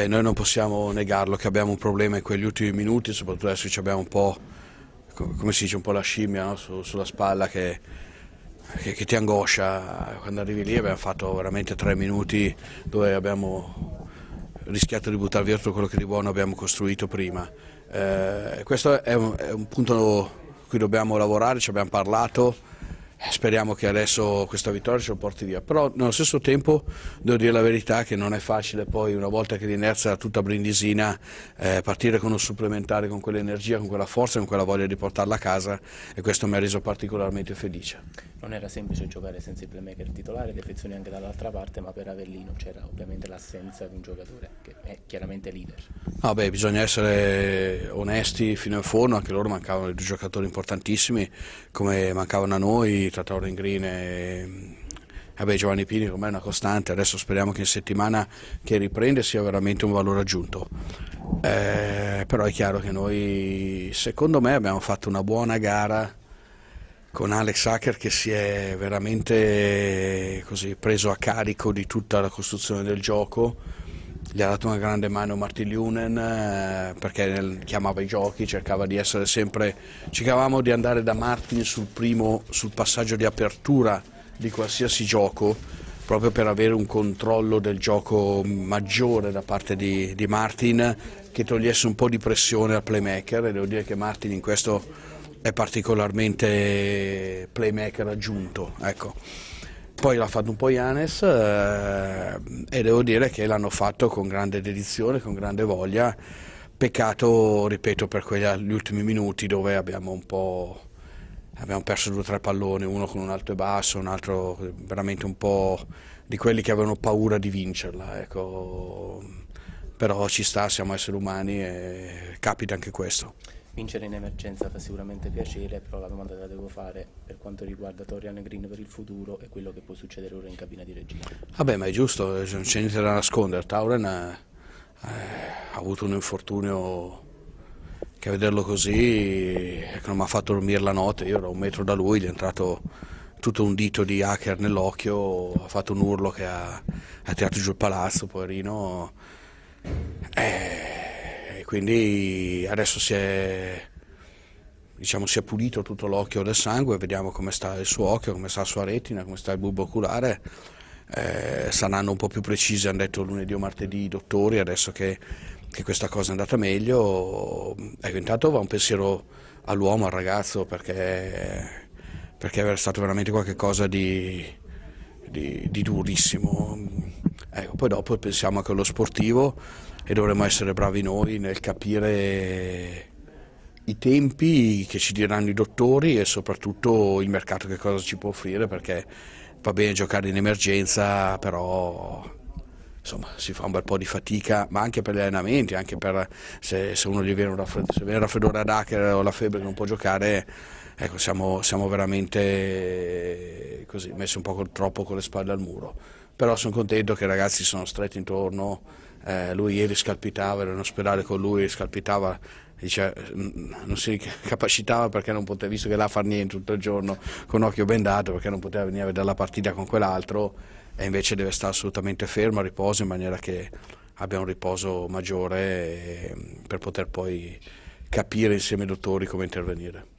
Vabbè, noi non possiamo negarlo che abbiamo un problema in quegli ultimi minuti, soprattutto adesso che abbiamo un po', come si dice, un po' la scimmia no? Su, sulla spalla che, che, che, ti angoscia. Quando arrivi lì abbiamo fatto veramente tre minuti dove abbiamo rischiato di buttare via tutto quello che di buono abbiamo costruito prima. Eh, questo è un, è un punto su cui dobbiamo lavorare, ci abbiamo parlato. Speriamo che adesso questa vittoria ce lo porti via, però nello stesso tempo devo dire la verità che non è facile poi una volta che l'inerzia è tutta brindisina eh, partire con un supplementare, con quell'energia, con quella forza, con quella voglia di portarla a casa e questo mi ha reso particolarmente felice. Non era semplice giocare senza il playmaker titolare, defezioni anche dall'altra parte, ma per Avellino c'era ovviamente l'assenza di un giocatore che è chiaramente leader. No, beh, bisogna essere onesti fino in fondo, anche loro mancavano due giocatori importantissimi come mancavano a noi tra Tauren Green e vabbè, Giovanni Pini ormai è una costante, adesso speriamo che in settimana che riprende sia veramente un valore aggiunto. Eh, però è chiaro che noi, secondo me, abbiamo fatto una buona gara con Alex Hacker che si è veramente così, preso a carico di tutta la costruzione del gioco gli ha dato una grande mano Martiliunen eh, perché nel, chiamava i giochi, cercava di essere sempre, cercavamo di andare da Martin sul primo, sul passaggio di apertura di qualsiasi gioco proprio per avere un controllo del gioco maggiore da parte di, di Martin che togliesse un po' di pressione al playmaker e devo dire che Martin in questo è particolarmente playmaker aggiunto. Ecco. Poi l'ha fatto un po' Ianes eh, e devo dire che l'hanno fatto con grande dedizione, con grande voglia. Peccato, ripeto, per quegli ultimi minuti dove abbiamo un po' abbiamo perso due o tre palloni, uno con un alto e basso, un altro veramente un po' di quelli che avevano paura di vincerla. Ecco. Però ci sta, siamo esseri umani e capita anche questo. Vincere in emergenza fa sicuramente piacere, però la domanda te la devo fare per quanto riguarda Torian Green per il futuro e quello che può succedere ora in cabina di regia. Vabbè, ma è giusto, non c'è niente da nascondere. Tauren ha, eh, eh, ha avuto un infortunio che a vederlo così eh, non mi ha fatto dormire la notte. Io ero un metro da lui, gli è entrato tutto un dito di hacker nell'occhio, ha fatto un urlo che ha, ha tirato giù il palazzo, poverino. Eh, quindi adesso si è, diciamo, si è pulito tutto l'occhio del sangue, vediamo come sta il suo occhio, come sta la sua retina, come sta il bulbo oculare. Eh, saranno un po' più precise, hanno detto lunedì o martedì i dottori, adesso che, che questa cosa è andata meglio. Ecco, intanto va un pensiero all'uomo, al ragazzo, perché, perché è stato veramente qualcosa di, di, di durissimo. Ecco, poi dopo pensiamo anche allo sportivo e dovremmo essere bravi noi nel capire i tempi che ci diranno i dottori e soprattutto il mercato che cosa ci può offrire perché va bene giocare in emergenza però insomma, si fa un bel po' di fatica, ma anche per gli allenamenti, anche per se, se uno gli viene un raffreddore ad hacker o la febbre che non può giocare, ecco, siamo, siamo veramente eh, così, messi un po' troppo con le spalle al muro. Però sono contento che i ragazzi sono stretti intorno, eh, lui ieri scalpitava, ero in ospedale con lui, scalpitava Dice, non si capacitava perché non poteva, visto che là a far niente tutto il giorno con occhio bendato perché non poteva venire a vedere la partita con quell'altro e invece deve stare assolutamente fermo a riposo in maniera che abbia un riposo maggiore ehm, per poter poi capire insieme ai dottori come intervenire.